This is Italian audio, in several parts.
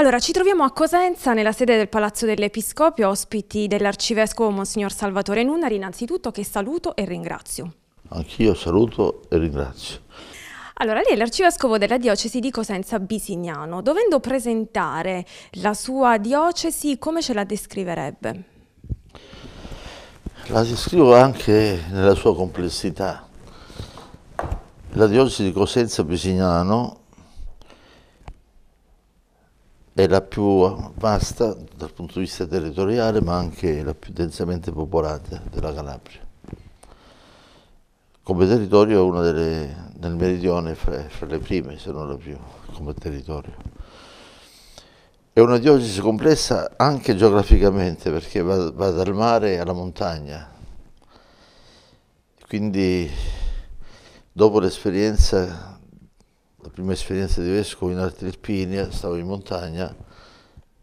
Allora, ci troviamo a Cosenza, nella sede del Palazzo dell'Episcopio, ospiti dell'Arcivescovo Monsignor Salvatore Nunari, innanzitutto che saluto e ringrazio. Anch'io saluto e ringrazio. Allora, lei è l'arcivescovo della diocesi di Cosenza Bisignano. Dovendo presentare la sua diocesi, come ce la descriverebbe? La descrivo anche nella sua complessità. La diocesi di Cosenza Bisignano è la più vasta dal punto di vista territoriale, ma anche la più densamente popolata della Calabria. Come territorio è una delle, nel meridione fra, fra le prime, se non la più, come territorio. È una diocesi complessa anche geograficamente, perché va, va dal mare alla montagna. Quindi, dopo l'esperienza la prima esperienza di vescovo in Altilpinia, stavo in montagna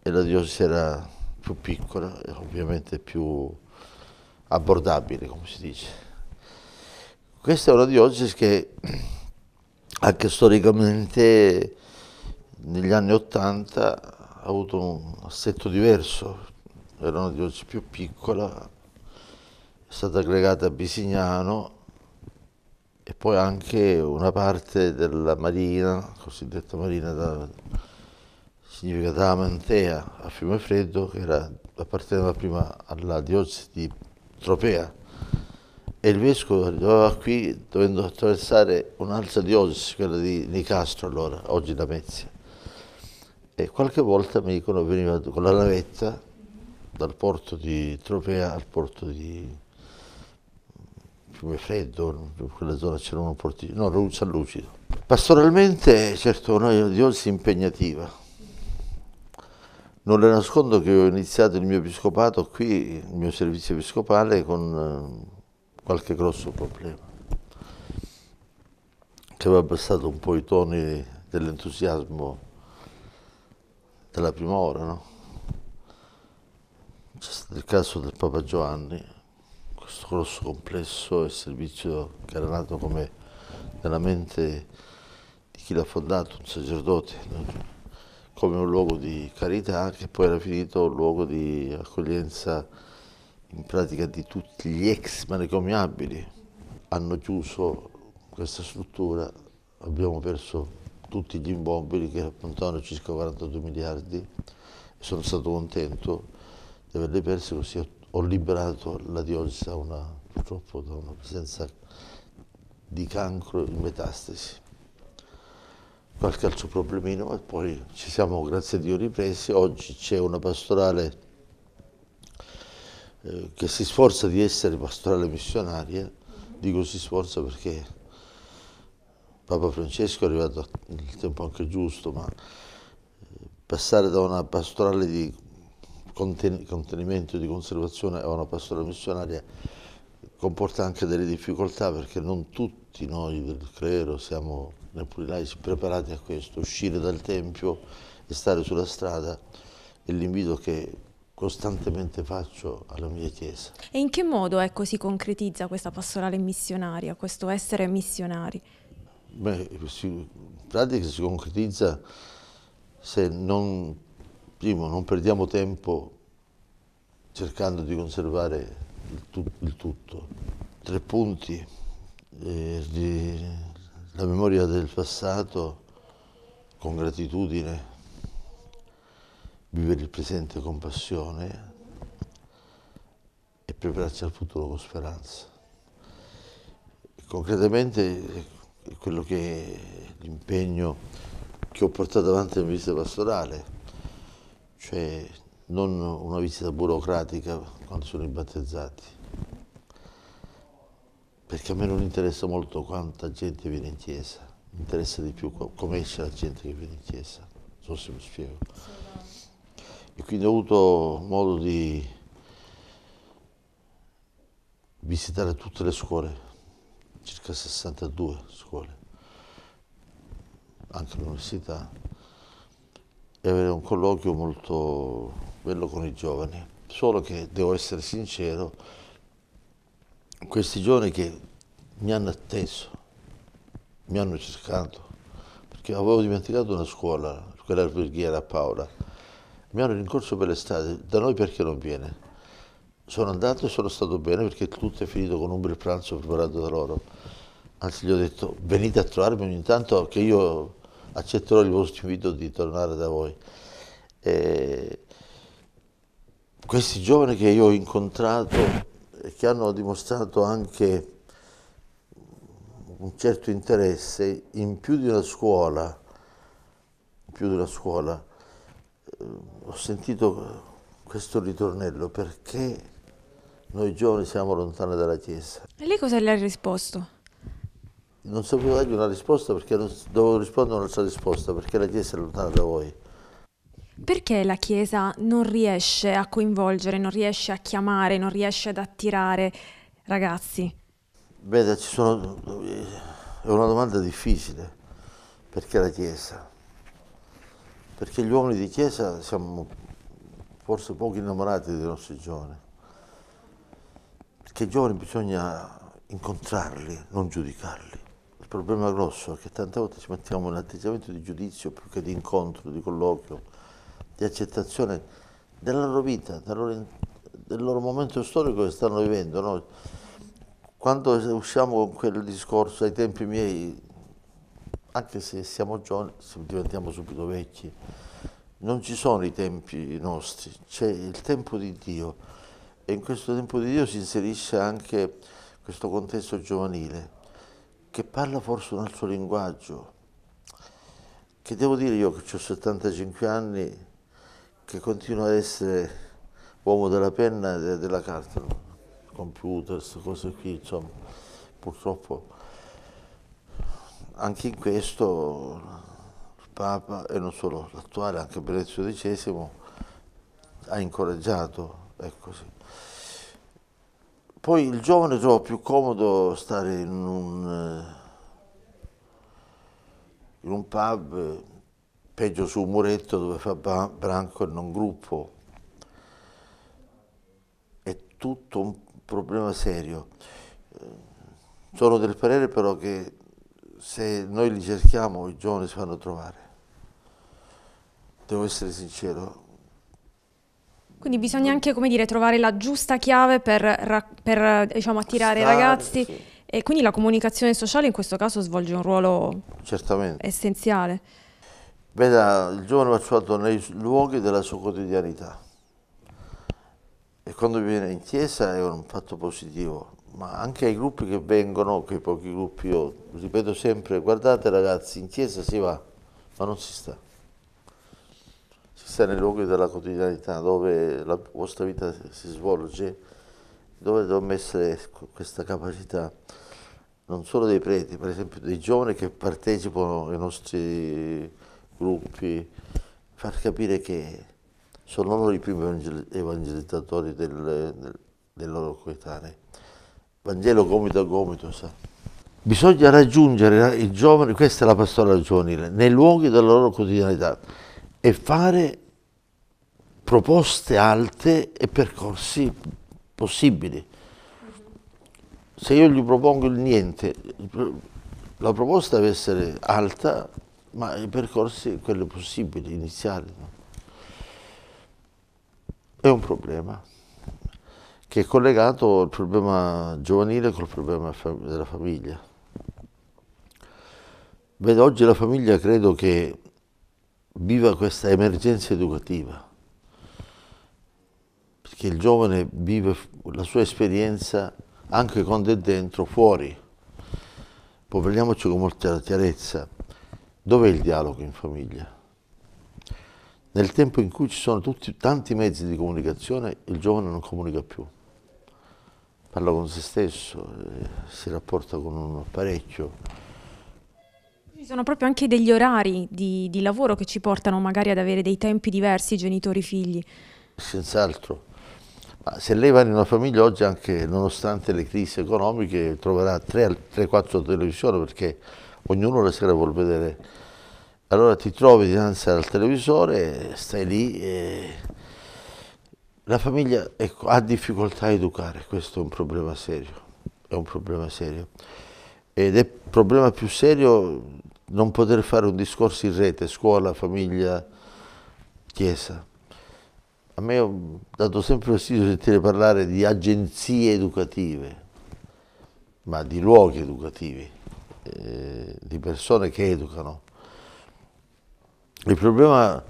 e la diocesi era più piccola e ovviamente più abbordabile, come si dice. Questa è una diocesi che anche storicamente negli anni Ottanta ha avuto un assetto diverso, era una diocesi più piccola, è stata aggregata a Bisignano e poi anche una parte della marina, cosiddetta marina da, significa da Amantea a Fiume Freddo, che era, apparteneva prima alla diocesi di Tropea e il vescovo arrivava qui dovendo attraversare un'altra diocesi, quella di Nicastro allora, oggi da Mezia. E qualche volta mi dicono veniva con la navetta dal porto di Tropea al porto di come freddo, in quella zona c'era un portiere, no, Raul Lucido. Pastoralmente, certo, una diocesi impegnativa. Non le nascondo che ho iniziato il mio episcopato qui, il mio servizio episcopale, con eh, qualche grosso problema, che aveva abbassato un po' i toni dell'entusiasmo della prima ora, no? C'è stato il caso del Papa Giovanni, questo grosso complesso e servizio che era nato come nella mente di chi l'ha fondato, un sacerdote, come un luogo di carità che poi era finito un luogo di accoglienza in pratica di tutti gli ex manicomiabili. Hanno chiuso questa struttura, abbiamo perso tutti gli immobili che appuntavano circa 42 miliardi e sono stato contento di averli persi così ho liberato la diocesi da una, purtroppo da una presenza di cancro in metastasi. Qualche altro problemino e poi ci siamo, grazie a Dio, ripresi. Oggi c'è una pastorale eh, che si sforza di essere pastorale missionaria, dico si sforza perché Papa Francesco è arrivato nel tempo anche giusto, ma eh, passare da una pastorale di contenimento e di conservazione a una pastora missionaria comporta anche delle difficoltà perché non tutti noi del clero siamo neppure laici preparati a questo, uscire dal tempio e stare sulla strada è l'invito che costantemente faccio alla mia chiesa. E in che modo ecco, si concretizza questa pastorale missionaria, questo essere missionari? Beh, si, in pratica si concretizza se non Primo, non perdiamo tempo cercando di conservare il, tu il tutto. Tre punti, eh, la memoria del passato con gratitudine, vivere il presente con passione e prepararsi al futuro con speranza. Concretamente quello che è l'impegno che ho portato avanti nella visita pastorale, cioè non una visita burocratica quando sono i battezzati, perché a me non interessa molto quanta gente viene in chiesa, mi interessa di più come esce la gente che viene in chiesa, non so se mi spiego. E quindi ho avuto modo di visitare tutte le scuole, circa 62 scuole, anche l'università di avere un colloquio molto bello con i giovani, solo che devo essere sincero, questi giovani che mi hanno atteso, mi hanno cercato, perché avevo dimenticato una scuola, quella alberghiera a Paola, mi hanno rincorso per l'estate, da noi perché non viene? Sono andato e sono stato bene perché tutto è finito con un bel pranzo preparato da loro. Anzi, gli ho detto venite a trovarmi ogni tanto che io accetterò il vostro invito di tornare da voi. E questi giovani che io ho incontrato e che hanno dimostrato anche un certo interesse in più di una scuola, più di una scuola, eh, ho sentito questo ritornello perché noi giovani siamo lontani dalla Chiesa. E lei cosa le ha risposto? non sapevo dargli una risposta perché non, dovevo rispondere a una sua risposta perché la Chiesa è lontana da voi. Perché la Chiesa non riesce a coinvolgere, non riesce a chiamare, non riesce ad attirare ragazzi? Beh, sono, è una domanda difficile. Perché la Chiesa? Perché gli uomini di Chiesa siamo forse poco innamorati dei nostri giovani. Perché i giovani bisogna incontrarli, non giudicarli. Il problema grosso è che tante volte ci mettiamo in un atteggiamento di giudizio più che di incontro, di colloquio, di accettazione della loro vita, del loro, del loro momento storico che stanno vivendo. No? Quando usciamo con quel discorso ai tempi miei, anche se siamo giovani, se diventiamo subito vecchi, non ci sono i tempi nostri, c'è il tempo di Dio e in questo tempo di Dio si inserisce anche questo contesto giovanile che parla forse un altro linguaggio, che devo dire io che ho 75 anni, che continuo ad essere uomo della penna e della carta, computer, queste cose qui, insomma, purtroppo anche in questo il Papa, e non solo l'attuale, anche Benedetto XVI, ha incoraggiato, ecco sì. Poi il giovane trova più comodo stare in un, eh, in un pub, peggio su un muretto dove fa branco e non gruppo. È tutto un problema serio. Eh, sono del parere però che se noi li cerchiamo i giovani si fanno trovare. Devo essere sincero, quindi bisogna anche, come dire, trovare la giusta chiave per, per diciamo, attirare Stare, i ragazzi sì. e quindi la comunicazione sociale in questo caso svolge un ruolo Certamente. essenziale. Veda, il giovane va trovato nei luoghi della sua quotidianità e quando viene in chiesa è un fatto positivo, ma anche ai gruppi che vengono, quei pochi gruppi, io ripeto sempre, guardate ragazzi, in chiesa si va, ma non si sta sta nei luoghi della quotidianità dove la vostra vita si svolge, dove dobbiamo essere questa capacità non solo dei preti, per esempio dei giovani che partecipano ai nostri gruppi, far capire che sono loro i primi evangelizzatori del, del, del loro coetanei. Vangelo gomito a gomito, sa. Bisogna raggiungere i giovani, questa è la pastorale giovanile, nei luoghi della loro quotidianità e fare proposte alte e percorsi possibili. Se io gli propongo il niente, la proposta deve essere alta, ma i percorsi, quelli possibili, iniziali. No? È un problema che è collegato al problema giovanile col problema della famiglia. Vedo oggi la famiglia credo che viva questa emergenza educativa che il giovane vive la sua esperienza anche quando è dentro, fuori. Poi Poveriamoci con molta chiarezza. Dov'è il dialogo in famiglia? Nel tempo in cui ci sono tutti, tanti mezzi di comunicazione, il giovane non comunica più. Parla con se stesso, eh, si rapporta con un apparecchio, ci sono proprio anche degli orari di, di, lavoro che ci portano magari ad avere dei tempi diversi genitori-figli. Senz'altro. Ah, se lei va in una famiglia oggi, anche nonostante le crisi economiche, troverà 3-4 televisioni perché ognuno la sera vuol vedere. Allora ti trovi dinanzi al televisore, stai lì e la famiglia ecco, ha difficoltà a educare, questo è un problema serio, è un problema serio. Ed è un problema più serio non poter fare un discorso in rete, scuola, famiglia, chiesa. A me ha dato sempre fastidio sentire parlare di agenzie educative, ma di luoghi educativi, eh, di persone che educano. Il problema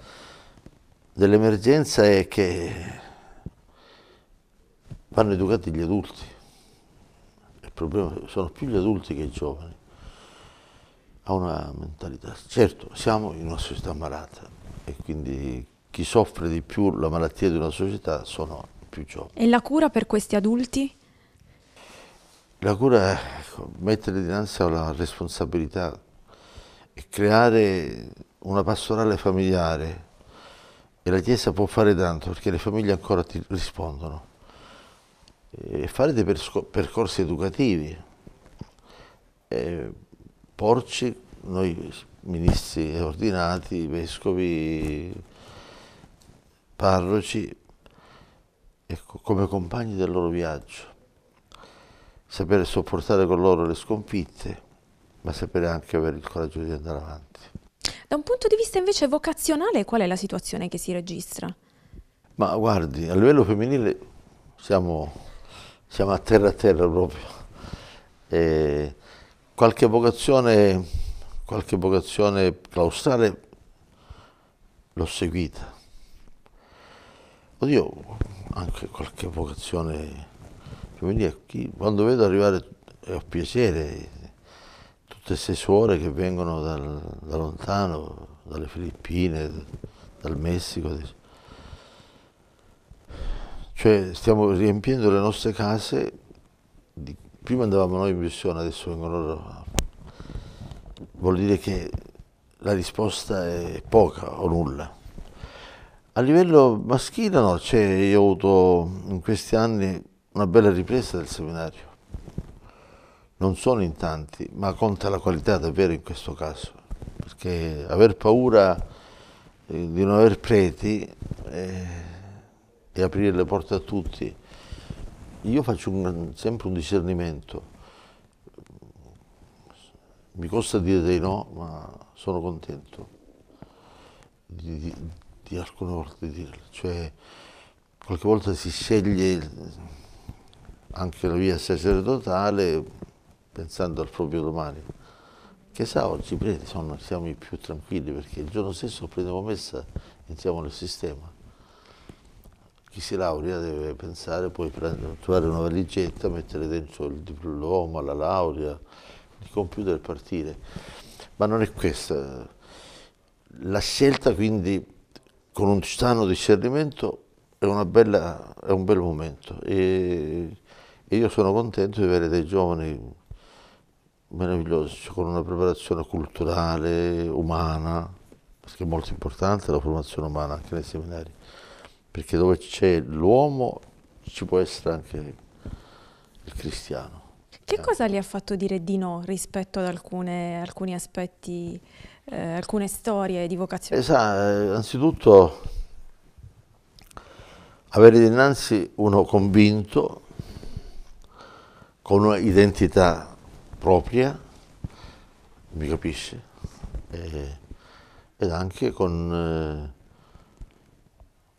dell'emergenza è che vanno educati gli adulti. Il problema sono più gli adulti che i giovani. Ha una mentalità. Certo, siamo in una società malata e quindi chi soffre di più la malattia di una società sono i più giovani. E la cura per questi adulti? La cura è ecco, mettere dinanzi alla responsabilità e creare una pastorale familiare e la Chiesa può fare tanto perché le famiglie ancora ti rispondono. E fare dei percorsi educativi, e porci, noi ministri ordinati, vescovi, parroci ecco, come compagni del loro viaggio, sapere sopportare con loro le sconfitte, ma sapere anche avere il coraggio di andare avanti. Da un punto di vista invece vocazionale, qual è la situazione che si registra? Ma guardi, a livello femminile siamo, siamo a terra a terra proprio. E qualche vocazione, qualche vocazione claustrale l'ho seguita, Oddio, anche qualche vocazione femminile. Cioè, quando vedo arrivare, è eh, piacere, tutte queste suore che vengono dal, da lontano, dalle Filippine, dal Messico. Cioè stiamo riempiendo le nostre case, di, prima andavamo noi in missione, adesso vengono loro. Vuol dire che la risposta è poca o nulla. A livello maschile no, cioè, io ho avuto in questi anni una bella ripresa del seminario. Non sono in tanti, ma conta la qualità davvero in questo caso, perché aver paura eh, di non aver preti eh, e aprire le porte a tutti, io faccio un, sempre un discernimento. Mi costa dire dei no, ma sono contento. Di, di, di ascolti, cioè qualche volta si sceglie anche la via sacerdotale pensando al proprio domani. Chissà oggi sono, siamo i più tranquilli perché il giorno stesso prendiamo messa entriamo nel sistema. Chi si laurea deve pensare, poi prendere, trovare una valigetta, mettere dentro il diploma, la laurea, il computer e partire. Ma non è questa. La scelta quindi con un sano discernimento è, bella, è un bel momento e, e, io sono contento di avere dei giovani meravigliosi, cioè, con una preparazione culturale, umana, perché è molto importante la formazione umana anche nei seminari, perché dove c'è l'uomo ci può essere anche il cristiano. Che cosa gli ha fatto dire di no rispetto ad alcune, alcuni aspetti eh, alcune storie di vocazione? Esatto, eh, innanzitutto eh, avere dinanzi uno convinto, con un'identità propria, mi capisce, e, ed anche con eh,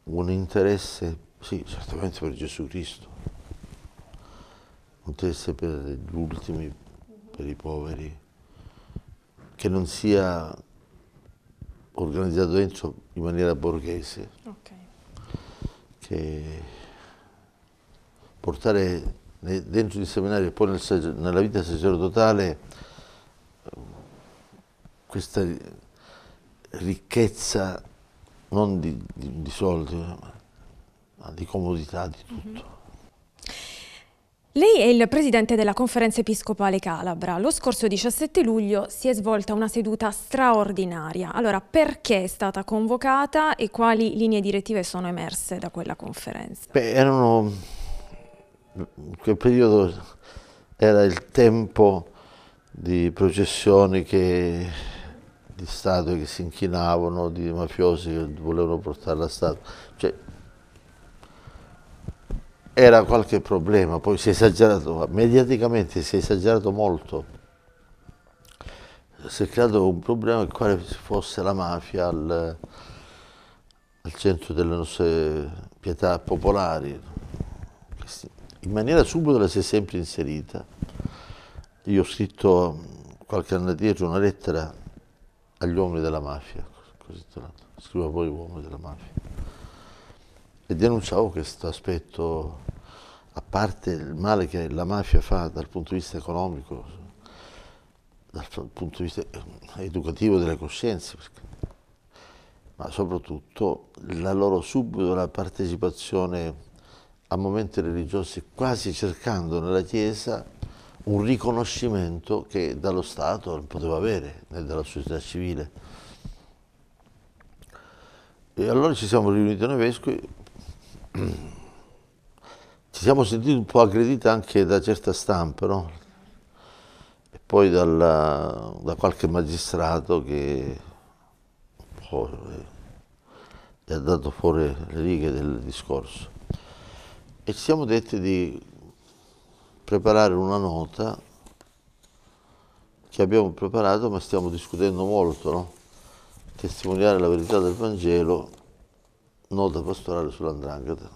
un interesse, sì, certamente per Gesù Cristo, un interesse per gli ultimi, per i poveri che non sia organizzato dentro in maniera borghese. Okay. Che portare dentro il seminario e poi nel, nella vita sacerdotale eh, questa ricchezza non di, di, di soldi ma di comodità, di tutto. Mm -hmm. Lei è il presidente della conferenza episcopale Calabra. Lo scorso 17 luglio si è svolta una seduta straordinaria. Allora, perché è stata convocata e quali linee direttive sono emerse da quella conferenza? Beh, erano... In quel periodo era il tempo di processioni che... di Stato che si inchinavano, di mafiosi che volevano portare la Stato. Cioè, era qualche problema, poi si è esagerato, mediaticamente si è esagerato molto. Si è creato un problema il quale fosse la mafia al, al centro delle nostre pietà popolari. In maniera subito la si è sempre inserita. Io ho scritto qualche anno dietro una lettera agli uomini della mafia, così scrivo poi uomini della mafia e denunciavo questo aspetto, a parte il male che la mafia fa dal punto di vista economico, dal punto di vista eh, educativo delle coscienze, ma soprattutto la loro subdola partecipazione a momenti religiosi, quasi cercando nella Chiesa un riconoscimento che dallo Stato non poteva avere, né dalla società civile. E allora ci siamo riuniti noi vescovi ci siamo sentiti un po' aggrediti anche da certa stampa, no? E poi dalla, da qualche magistrato che gli ha dato fuori le righe del discorso. E ci siamo detti di preparare una nota che abbiamo preparato ma stiamo discutendo molto, no? testimoniare la verità del Vangelo nota pastorale sull'andrangheta.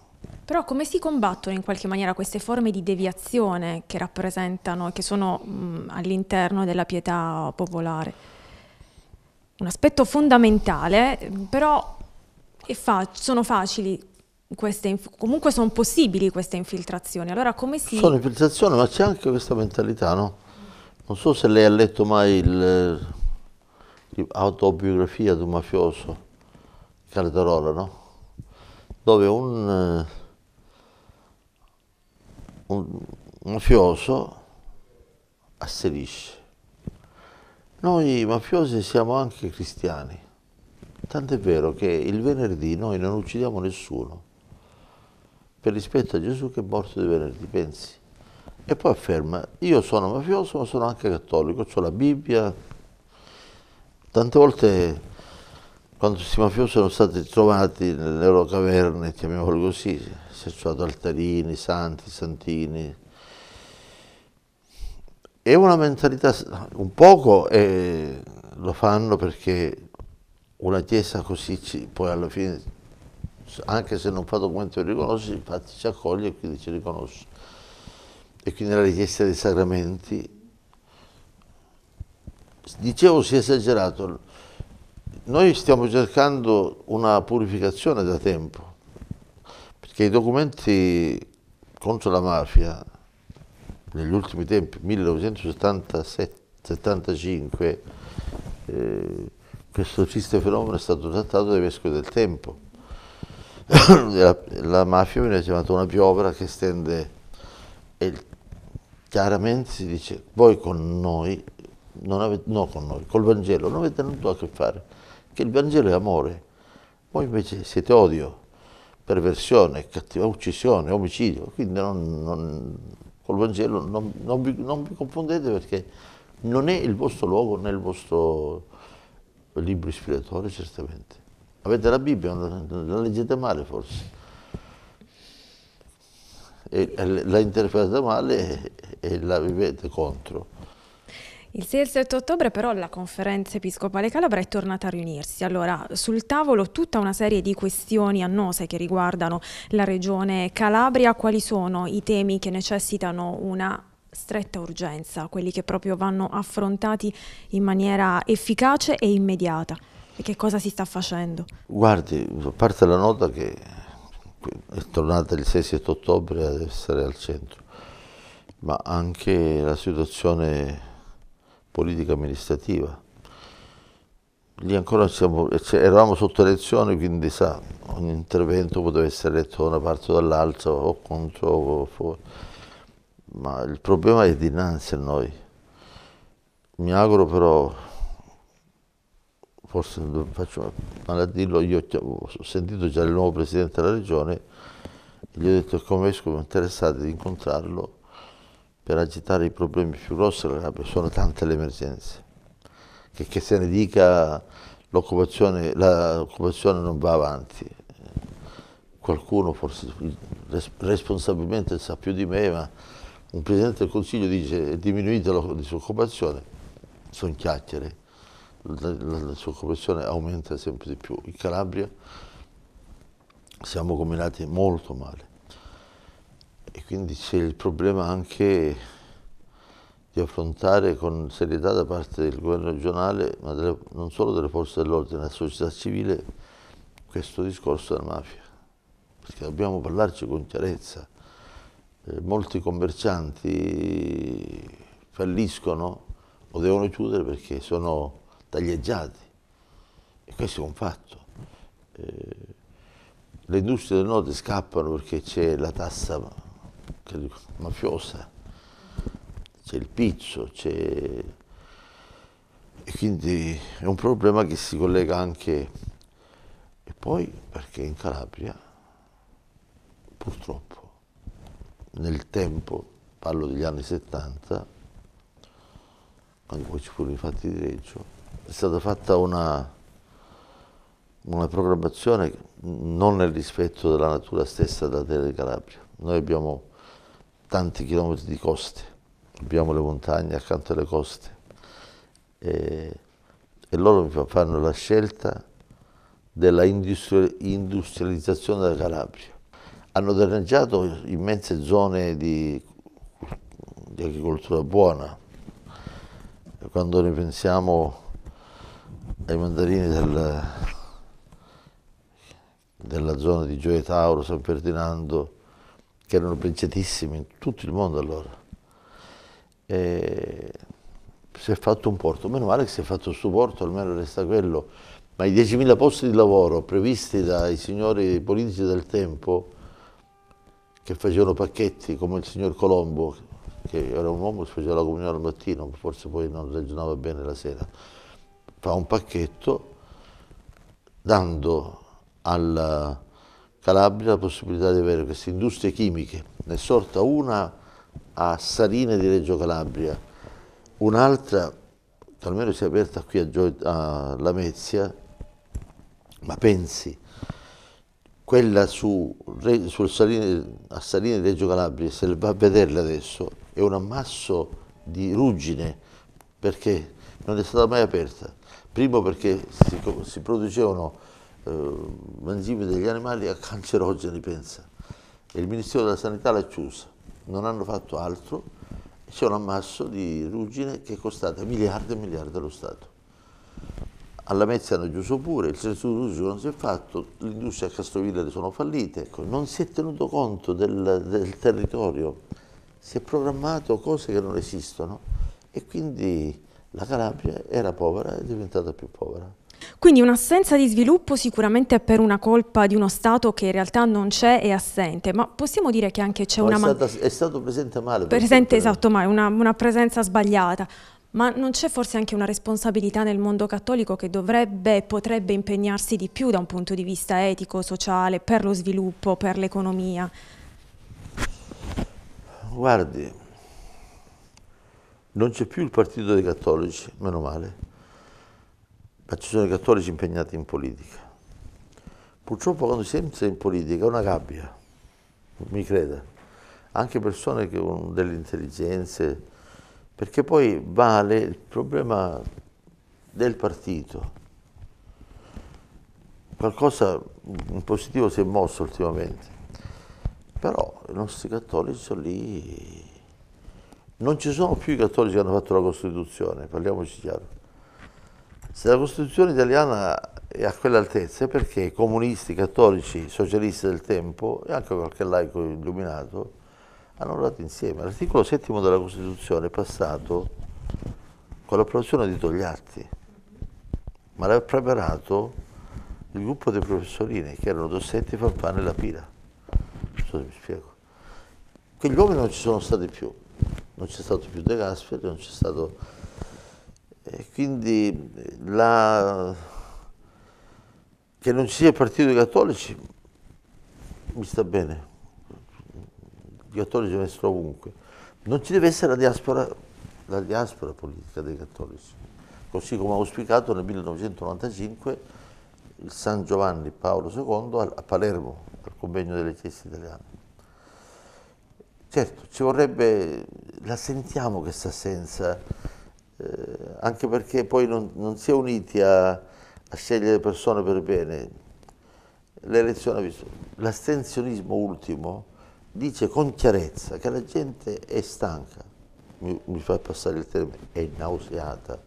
Però come si combattono in qualche maniera queste forme di deviazione che rappresentano e che sono all'interno della pietà popolare? Un aspetto fondamentale, però fa sono facili queste, comunque sono possibili queste infiltrazioni. Allora come si... Sono infiltrazioni, ma c'è anche questa mentalità, no? Non so se lei ha letto mai l'autobiografia di un mafioso, Calderora, no? dove un, eh, un mafioso asserisce. Noi mafiosi siamo anche cristiani, tant'è vero che il venerdì noi non uccidiamo nessuno per rispetto a Gesù che è morto di venerdì, pensi. E poi afferma, io sono mafioso ma sono anche cattolico, ho la Bibbia, tante volte quando questi mafiosi sono stati trovati nelle loro caverne, chiamiamolo così, si è trovato altarini, santi, santini, è una mentalità, un poco eh, lo fanno perché una chiesa così ci, poi alla fine, anche se non fa documento di riconosci, infatti ci accoglie e quindi ci riconosce. E quindi la richiesta dei sacramenti. Dicevo si è esagerato noi stiamo cercando una purificazione da tempo, perché i documenti contro la mafia negli ultimi tempi, 1975, eh, questo triste fenomeno è stato trattato dai vescovi del tempo. la, la, mafia viene chiamata una piovra che stende e chiaramente si dice voi con noi, non avete, no con noi, col Vangelo non avete nulla a che fare che il Vangelo è amore, voi invece siete odio, perversione, cattiva uccisione, omicidio, quindi non, non, col Vangelo non, non, vi, non vi confondete perché non è il vostro luogo né il vostro libro ispiratore certamente. Avete la Bibbia, la leggete male forse. E la interpretate male e la vivete contro. Il 6 e il 7 ottobre però la conferenza episcopale Calabra è tornata a riunirsi. Allora, sul tavolo tutta una serie di questioni annose che riguardano la regione Calabria. Quali sono i temi che necessitano una stretta urgenza, quelli che proprio vanno affrontati in maniera efficace e immediata? E che cosa si sta facendo? Guardi, parte la nota che è tornata il 6-7 ottobre ad essere al centro, ma anche la situazione politica amministrativa. Lì ancora siamo, cioè, eravamo sotto elezione, quindi sa, ogni intervento poteva essere letto da una parte o dall'altra, o contro, o fuori. Ma il problema è dinanzi a noi. Mi auguro però, forse faccio male a dirlo, io ho sentito già il nuovo presidente della regione, e gli ho detto come vescovo interessate di incontrarlo per agitare i problemi più grossi sono tante le emergenze. Che, che se ne dica l'occupazione, non va avanti. Qualcuno forse responsabilmente sa più di me, ma un Presidente del Consiglio dice diminuite la disoccupazione, sono chiacchiere, la, la disoccupazione aumenta sempre di più. In Calabria siamo combinati molto male e quindi c'è il problema anche di affrontare con serietà da parte del governo regionale, ma delle, non solo delle forze dell'ordine, della società civile, questo discorso della mafia, perché dobbiamo parlarci con chiarezza. Eh, molti commercianti falliscono o devono chiudere perché sono taglieggiati e questo è un fatto. Eh, le industrie del nord scappano perché c'è la tassa mafiosa, c'è il pizzo, c'è... E quindi è un problema che si collega anche... E poi perché in Calabria, purtroppo, nel tempo, parlo degli anni 70, quando poi ci furono i fatti di Reggio, è stata fatta una una programmazione non nel rispetto della natura stessa della Terra di Calabria. Noi abbiamo tanti chilometri di coste, abbiamo le montagne accanto alle coste e, e loro fanno la scelta della industrializzazione della Calabria. Hanno danneggiato immense zone di, di agricoltura buona. Quando noi pensiamo ai mandarini del, della zona di Gioia Tauro, San Ferdinando, che erano pregiatissimi in tutto il mondo allora. E si è fatto un porto, meno male che si è fatto il suo porto, almeno resta quello, ma i 10.000 posti di lavoro previsti dai signori politici del tempo, che facevano pacchetti, come il signor Colombo, che era un uomo che faceva la comunione al mattino, forse poi non ragionava bene la sera, fa un pacchetto dando alla Calabria la possibilità di avere queste industrie chimiche, ne è sorta una a Sarine di Reggio Calabria, un'altra che almeno si è aperta qui a, Gio a Lamezia, ma pensi, quella su, sul Saline, a Saline di Reggio Calabria, se va a vederla adesso, è un ammasso di ruggine, perché non è stata mai aperta. Primo perché si, si producevano mangimi eh, degli animali a cancerogeni, pensa. E il Ministero della Sanità l'ha chiusa, non hanno fatto altro. C'è un ammasso di ruggine che è costata miliardi e miliardi allo Stato. Alla Mezza hanno chiuso pure, il centro chirurgico non si è fatto, l'industria a Castrovilla sono fallite, ecco, non si è tenuto conto del, del territorio, si è programmato cose che non esistono e quindi la Calabria era povera e è diventata più povera. Quindi un'assenza di sviluppo sicuramente è per una colpa di uno Stato che in realtà non c'è e è assente, ma possiamo dire che anche c'è una... È, stata, è stato presente male. Presente, esatto, male, una, una presenza sbagliata. Ma non c'è forse anche una responsabilità nel mondo cattolico che dovrebbe e potrebbe impegnarsi di più da un punto di vista etico, sociale, per lo sviluppo, per l'economia? Guardi, non c'è più il partito dei cattolici, meno male ma ci sono i cattolici impegnati in politica. Purtroppo quando si entra in politica è una gabbia, mi creda, anche persone con delle intelligenze, perché poi vale il problema del partito. Qualcosa in positivo si è mosso ultimamente, però i nostri cattolici sono lì. Non ci sono più i cattolici che hanno fatto la Costituzione, parliamoci chiaro se la Costituzione italiana è a quell'altezza è perché i comunisti, cattolici, socialisti del tempo e anche qualche laico illuminato hanno lavorato insieme. L'articolo settimo della Costituzione è passato con l'approvazione di Togliatti, ma l'ha preparato il gruppo dei professorini che erano Dossetti, Fanfani e La Pira. Scusa, mi spiego. Quegli uomini non ci sono stati più, non c'è stato più De Gasperi, non c'è stato e quindi la... che non ci sia partito dei cattolici mi sta bene, i cattolici ne sono ovunque. Non ci deve essere la diaspora, la diaspora politica dei cattolici, così come auspicato nel 1995 il San Giovanni Paolo II a Palermo, al convegno delle chiese italiane. Certo, ci vorrebbe, la sentiamo questa assenza eh, anche perché poi non, non si è uniti a, a scegliere persone per bene. L'elezione, l'astensionismo ultimo dice con chiarezza che la gente è stanca, mi, mi fa passare il termine, è nauseata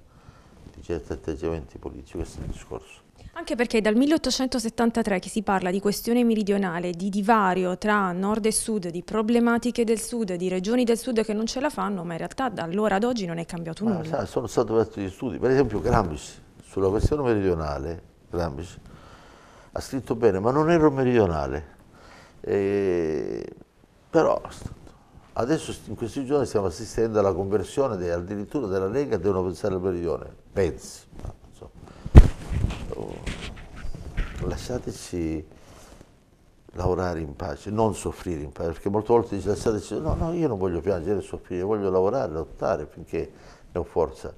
di certi atteggiamenti politici, questo è il discorso. Anche perché è dal 1873 che si parla di questione meridionale, di divario tra nord e sud, di problematiche del sud, di regioni del sud che non ce la fanno, ma in realtà da allora ad oggi non è cambiato ma, nulla. sono stati fatti gli studi, per esempio Gramsci, sulla questione meridionale, Gramsci ha scritto bene, ma non ero meridionale. E, però adesso in questi giorni stiamo assistendo alla conversione addirittura della Lega, devono pensare al meridione, pensi. Oh. lasciateci lavorare in pace, non soffrire in pace, perché molte volte dice lasciateci, no, no, io non voglio piangere, soffrire, voglio lavorare, lottare finché ne ho forza.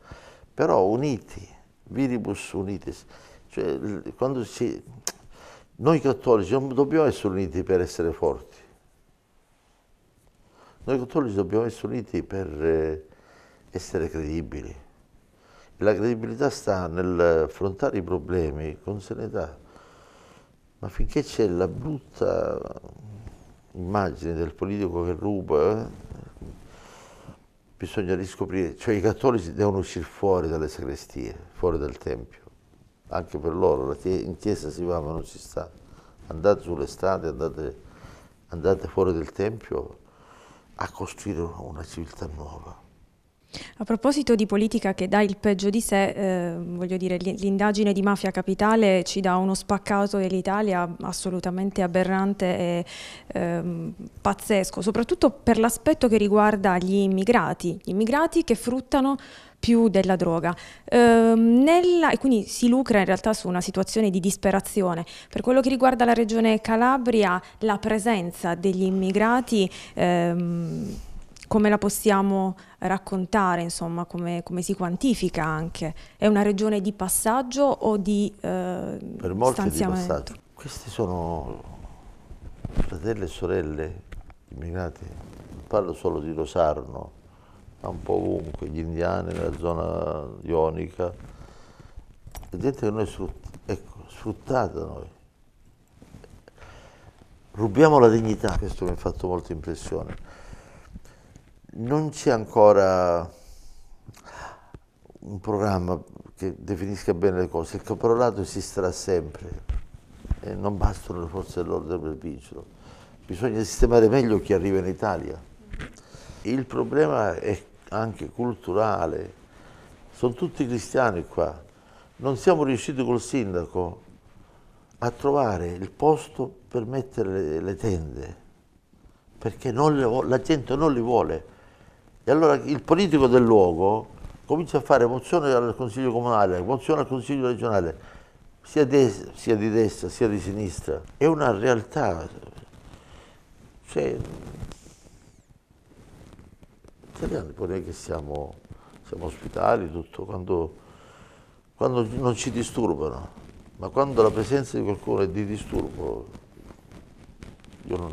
Però uniti, viribus unitis, cioè quando ci, noi cattolici non dobbiamo essere uniti per essere forti, noi cattolici dobbiamo essere uniti per eh, essere credibili la credibilità sta nell'affrontare i problemi con serenità, ma finché c'è la brutta immagine del politico che ruba, eh, bisogna riscoprire, cioè i cattolici devono uscire fuori dalle sacrestie, fuori dal Tempio, anche per loro, in chiesa si va ma non si sta, andate sull'estate, andate, andate fuori del Tempio a costruire una civiltà nuova. A proposito di politica che dà il peggio di sé, eh, voglio dire, l'indagine di Mafia Capitale ci dà uno spaccato dell'Italia assolutamente aberrante e ehm, pazzesco, soprattutto per l'aspetto che riguarda gli immigrati, gli immigrati che fruttano più della droga. Eh, nella, e quindi si lucra in realtà su una situazione di disperazione. Per quello che riguarda la regione Calabria, la presenza degli immigrati... Ehm, come la possiamo raccontare, insomma, come, come, si quantifica anche? È una regione di passaggio o di eh, per molti di passaggio. Questi sono fratelli e sorelle immigrati, non parlo solo di Rosarno, ma un po' ovunque, gli indiani nella zona ionica, è gente che noi sfrutta, ecco, sfruttata noi. Rubiamo la dignità, questo mi ha fatto molta impressione non c'è ancora un programma che definisca bene le cose, il caporalato esisterà sempre e non bastano le forze dell'ordine per vincere, bisogna sistemare meglio chi arriva in Italia. Il problema è anche culturale, sono tutti cristiani qua, non siamo riusciti col sindaco a trovare il posto per mettere le, tende, perché le, la gente non li vuole. E allora il politico del luogo comincia a fare mozione al Consiglio Comunale, mozione al Consiglio regionale, sia, de sia di destra sia di sinistra. È una realtà. Cioè, italiani poi noi che siamo, siamo ospitali, tutto, quando, quando non ci disturbano, ma quando la presenza di qualcuno è di disturbo, io non,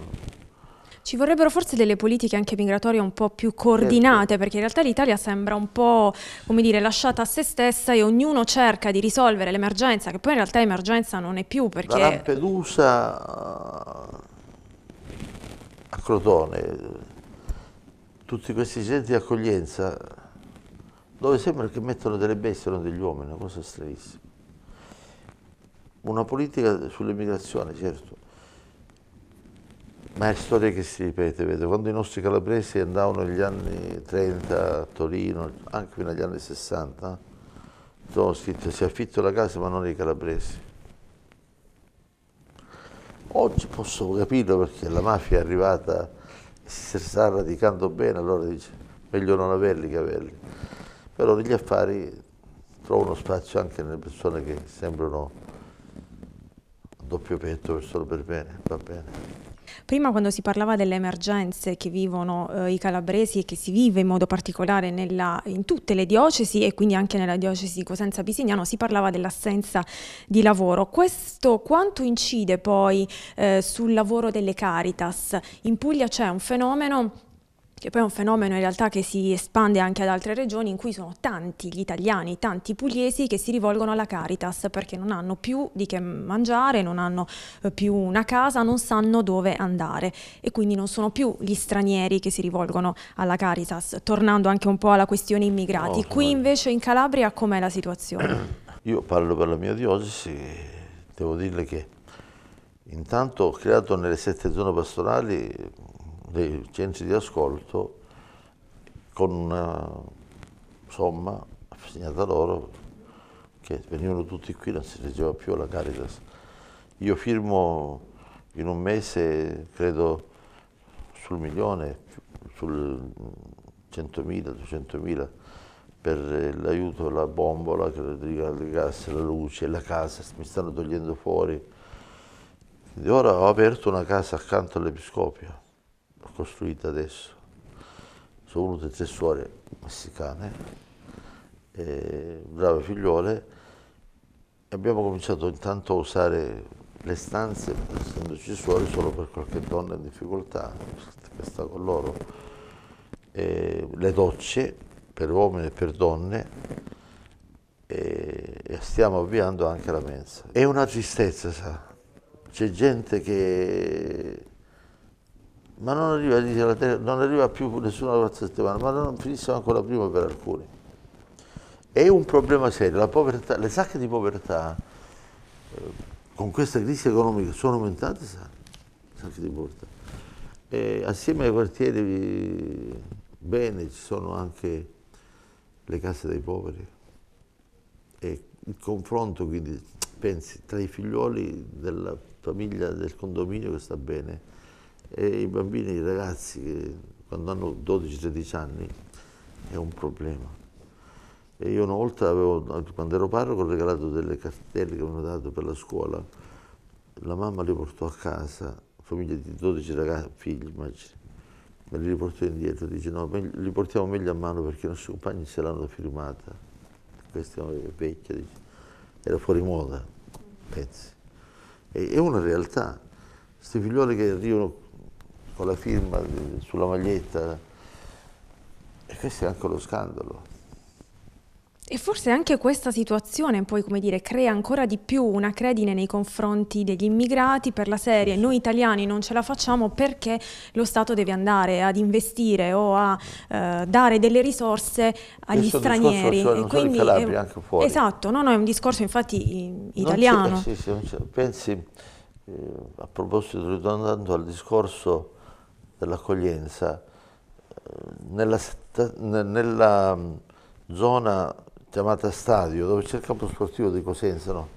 ci vorrebbero forse delle politiche anche migratorie un po' più coordinate, certo. perché in realtà l'Italia sembra un po', come dire, lasciata a se stessa e ognuno cerca di risolvere l'emergenza, che poi in realtà emergenza non è più, perché... La Lampedusa a Crotone, tutti questi centri di accoglienza, dove sembra che mettono delle bestie, non degli uomini, una cosa stranissima. Una politica sull'immigrazione, certo, ma è storia che si ripete, vede. quando i nostri calabresi andavano negli anni 30 a Torino, anche fino agli anni 60, sono scritto si affitto la casa ma non i calabresi. Oggi posso capirlo perché la mafia è arrivata e si sta radicando bene, allora dice meglio non averli che averli. Però negli affari trovano spazio anche nelle persone che sembrano a doppio petto, persone per bene, va bene. Prima quando si parlava delle emergenze che vivono eh, i calabresi e che si vive in modo particolare nella, in tutte le diocesi e quindi anche nella diocesi di Cosenza Bisignano, si parlava dell'assenza di lavoro. Questo quanto incide poi eh, sul lavoro delle Caritas? In Puglia c'è un fenomeno che poi è un fenomeno in realtà che si espande anche ad altre regioni in cui sono tanti gli italiani, tanti pugliesi che si rivolgono alla Caritas perché non hanno più di che mangiare, non hanno eh, più una casa, non sanno dove andare e quindi non sono più gli stranieri che si rivolgono alla Caritas, tornando anche un po' alla questione immigrati. No, Qui invece in Calabria com'è la situazione? Io parlo per la mia diocesi, devo dirle che intanto ho creato nelle sette zone pastorali dei centri di ascolto con una somma assegnata loro che venivano tutti qui, non si leggeva più alla Caritas. Io firmo in un mese, credo, sul milione, sul 100.000, 200.000 per l'aiuto alla bombola, che gas, la luce, la casa, mi stanno togliendo fuori. Ora ho aperto una casa accanto all'Episcopio costruita adesso. Sono venute tre suore messicane, eh, brave figliole, e abbiamo cominciato intanto a usare le stanze, essendoci suore, solo per qualche donna in difficoltà, che sta con loro, eh, le docce per uomini e per donne, e stiamo avviando anche la mensa. È una tristezza, sa? C'è gente che ma non arriva, dice, non arriva più nessuna lavorazione settimana, ma non finisce ancora prima per alcuni. È un problema serio, povertà, le sacche di povertà eh, con questa crisi economica sono aumentate, sacche di povertà. E assieme ai quartieri bene ci sono anche le case dei poveri e il confronto quindi pensi tra i figlioli della famiglia del condominio che sta bene e i bambini, i ragazzi, quando hanno 12-13 anni, è un problema. E io una volta, avevo, quando ero parroco, ho regalato delle cartelle che mi hanno dato per la scuola. La mamma le portò a casa, famiglia di 12 ragazzi, figli, immagini. Me li riportò indietro, dice no, li portiamo meglio a mano perché i nostri compagni se l'hanno firmata. Questa è vecchia, dice. Era fuori moda, pensi. E, è una realtà. Questi figlioli che arrivano con la firma sulla maglietta. E questo è anche lo scandalo. E forse anche questa situazione poi, come dire, crea ancora di più una credine nei confronti degli immigrati per la serie. Noi italiani non ce la facciamo perché lo Stato deve andare ad investire o a eh, dare delle risorse agli Questo stranieri. Cioè, non quindi, solo anche fuori. Esatto, no, no, è un discorso infatti italiano. Sì, sì, pensi, eh, a proposito, ritornando al discorso dell'accoglienza eh, nella, nella, mm, zona chiamata stadio dove c'è il campo sportivo di Cosenza no?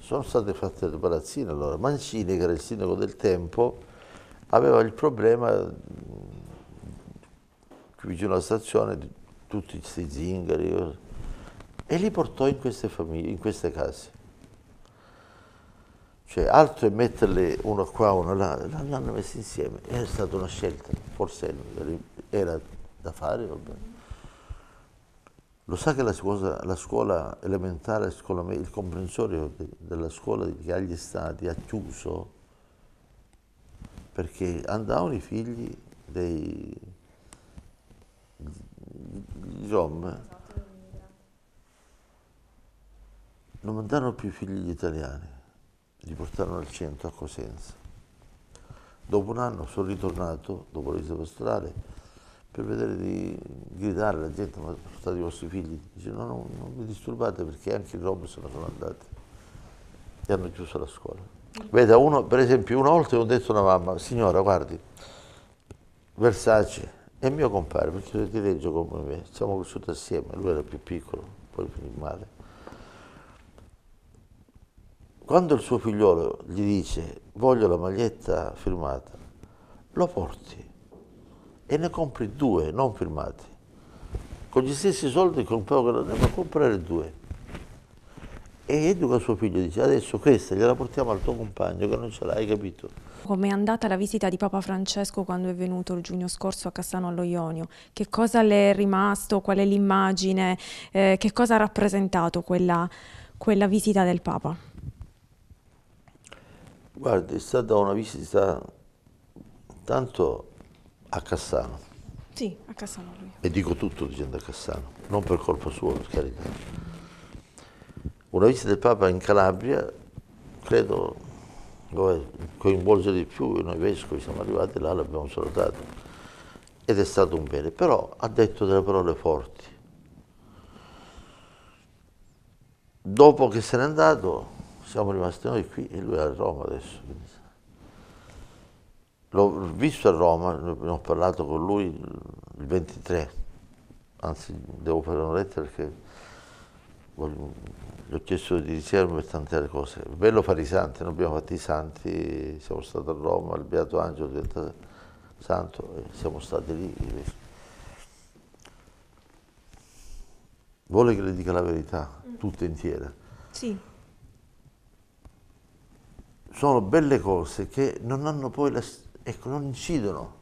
sono state fatte le palazzine allora Mancini che era il sindaco del tempo aveva il problema mm, vicino alla stazione di tutti questi zingari eh, e li portò in queste, famiglie, in queste case cioè, altro è metterle uno qua, uno là, l'hanno messo insieme. È stata una scelta, forse era da fare, vabbè. Lo sa che la scuola, la scuola elementare, scuola, il comprensorio de, della scuola di Gagli Stati ha chiuso perché andavano i figli dei Rom, non mandano più figli italiani. Li portarono al centro a Cosenza. Dopo un anno sono ritornato, dopo la pastorale, per vedere di gridare la gente, ma sono stati i vostri figli. Dice, no, no, non vi disturbate perché anche i rom se ne sono andati e hanno chiuso la scuola. Veda, uno, per esempio, una volta ho detto a una mamma, signora, guardi, Versace è mio compare, perché lo ti leggio come me, siamo cresciuti assieme, lui era più piccolo, poi finì male quando il suo figliolo gli dice voglio la maglietta firmata, lo porti e ne compri due non firmati. Con gli stessi soldi che un comprava quella deve comprare due. E educa suo figlio, dice adesso questa gliela portiamo al tuo compagno che non ce l'hai capito. Com'è andata la visita di Papa Francesco quando è venuto il giugno scorso a Cassano allo Ionio? Che cosa le è rimasto? Qual è l'immagine? Eh, che cosa ha rappresentato quella, quella visita del Papa? Guardi, è stata una visita tanto a Cassano. Sì, a Cassano lui. E dico tutto dicendo a Cassano, non per colpa sua, per carità. Una visita del Papa in Calabria, credo, coinvolge di più, noi vescovi siamo arrivati là, l'abbiamo salutato. Ed è stato un bene, però ha detto delle parole forti. Dopo che se n'è andato, siamo rimasti noi qui e lui è a Roma adesso. L'ho visto a Roma, ho parlato con lui il 23, anzi devo fare una lettera perché gli ho chiesto di riserva per tante altre cose. Bello fare i santi, noi abbiamo fatto i santi, siamo stati a Roma, il Beato Angelo diventa santo e siamo stati lì. Vuole che le dica la verità, mm. tutta intera. Sì sono belle cose che non hanno poi la, ecco, non incidono.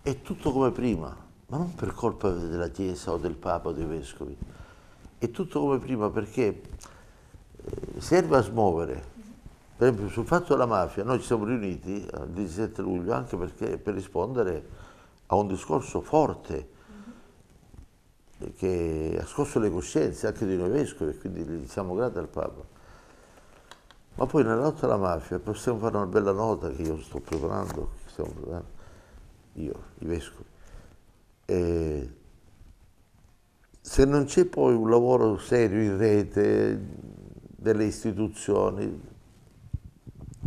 È tutto come prima, ma non per colpa della Chiesa o del Papa o dei Vescovi. È tutto come prima perché eh, serve a smuovere. Per esempio sul fatto della mafia noi ci siamo riuniti il 17 luglio anche perché, per rispondere a un discorso forte eh, che ha scosso le coscienze anche di noi vescovi quindi gli siamo grati al Papa. Ma poi nella lotta alla mafia possiamo fare una bella nota che io sto preparando, stiamo preparando io, i vescovi. E se non c'è poi un lavoro serio in rete delle istituzioni,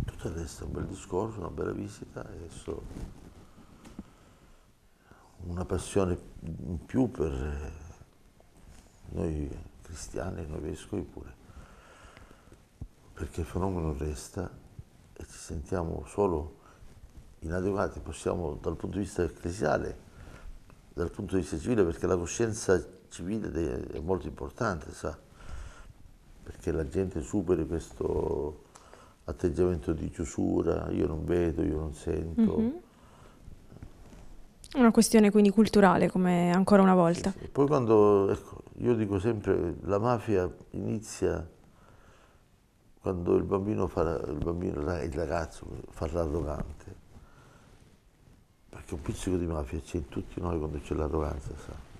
tutto il resto è un bel discorso, una bella visita adesso una passione in più per noi cristiani, noi vescovi pure perché il fenomeno resta e ci sentiamo solo inadeguati, possiamo dal punto di vista ecclesiale, dal punto di vista civile, perché la coscienza civile è molto importante, sa? perché la gente superi questo atteggiamento di chiusura, io non vedo, io non sento. Mm-hmm. Una questione quindi culturale, come ancora una volta. Sì, sì. Poi quando, ecco, io dico sempre, la mafia inizia quando il bambino, fa, il, bambino il ragazzo fa l'arrogante, perché un pizzico di mafia c'è in tutti noi quando c'è l'arroganza, sa.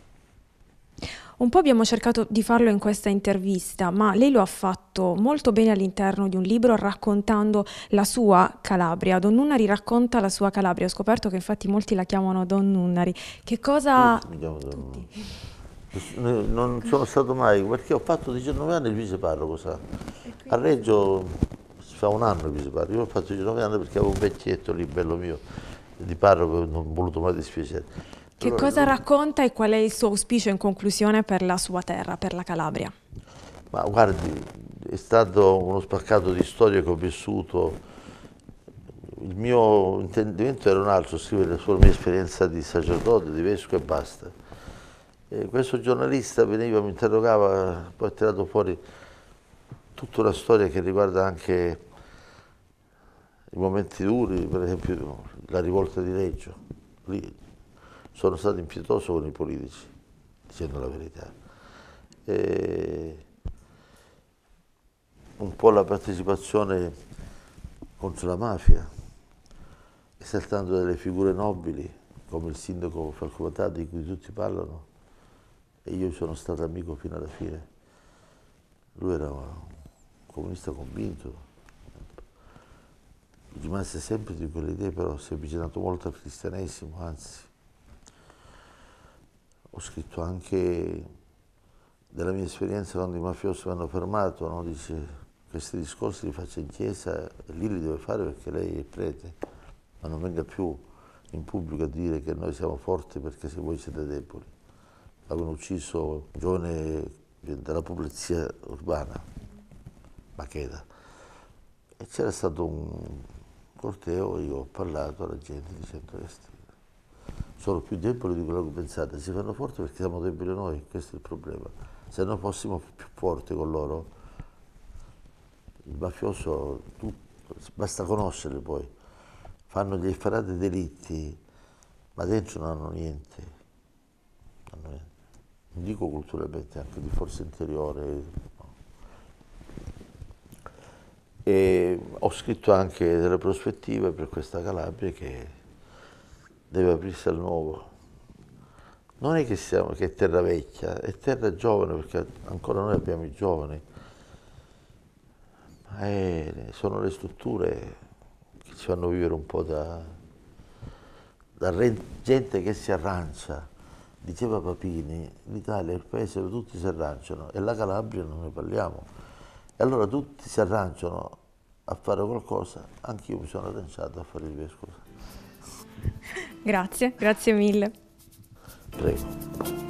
Un po' abbiamo cercato di farlo in questa intervista, ma lei lo ha fatto molto bene all'interno di un libro raccontando la sua Calabria. Don Nunari racconta la sua Calabria. Ho scoperto che infatti molti la chiamano Don Nunari. Che cosa... Mi chiamo Don Nunari non sono stato mai, perché ho fatto 19 anni il viceparroco, sa. A Reggio fa un anno il viceparroco, io ho fatto 19 anni perché avevo un vecchietto lì, bello mio, di parroco, non ho voluto mai dispiacere. Che allora, cosa eh, racconta e qual è il suo auspicio in conclusione per la sua terra, per la Calabria? Ma guardi, è stato uno spaccato di storia che ho vissuto. Il mio intendimento era un altro, scrivere sulla mia esperienza di sacerdote, di vescovo e basta eh, questo giornalista veniva, mi interrogava, poi ha tirato fuori tutta una storia che riguarda anche i momenti duri, per esempio la rivolta di Reggio. Lì sono stato impietoso con i politici, dicendo la verità. E un po' la partecipazione contro la mafia, esaltando delle figure nobili come il sindaco Falcovatato di cui tutti parlano, e io sono stato amico fino alla fine. Lui era un comunista convinto, rimase sempre di quelle idee, però si è avvicinato molto al cristianesimo, anzi ho scritto anche della mia esperienza quando i mafiosi mi hanno fermato, no? dice questi discorsi li faccio in chiesa e lì li deve fare perché lei è prete, ma non venga più in pubblico a dire che noi siamo forti perché se voi siete deboli avevano ucciso un giovane della polizia urbana, Macheda. E c'era stato un corteo, io ho parlato alla gente dicendo che eh, sono più deboli di quello che pensate, si fanno forti perché siamo deboli noi, questo è il problema. Se noi fossimo più forti con loro, il mafioso, tu, basta conoscerli poi, fanno gli efferati delitti, ma dentro non hanno niente dico culturalmente, anche di forza interiore. E ho scritto anche delle prospettive per questa Calabria che deve aprirsi al nuovo. Non è che, siamo, che è terra vecchia, è terra giovane perché ancora noi abbiamo i giovani, ma è, sono le strutture che ci fanno vivere un po' da, da gente che si arrancia diceva Papini, l'Italia è il paese dove tutti si arrangiano e la Calabria non ne parliamo. E allora tutti si arrangiano a fare qualcosa, anch'io mi sono arrangiato a fare il vescovo. Grazie, grazie mille. Prego.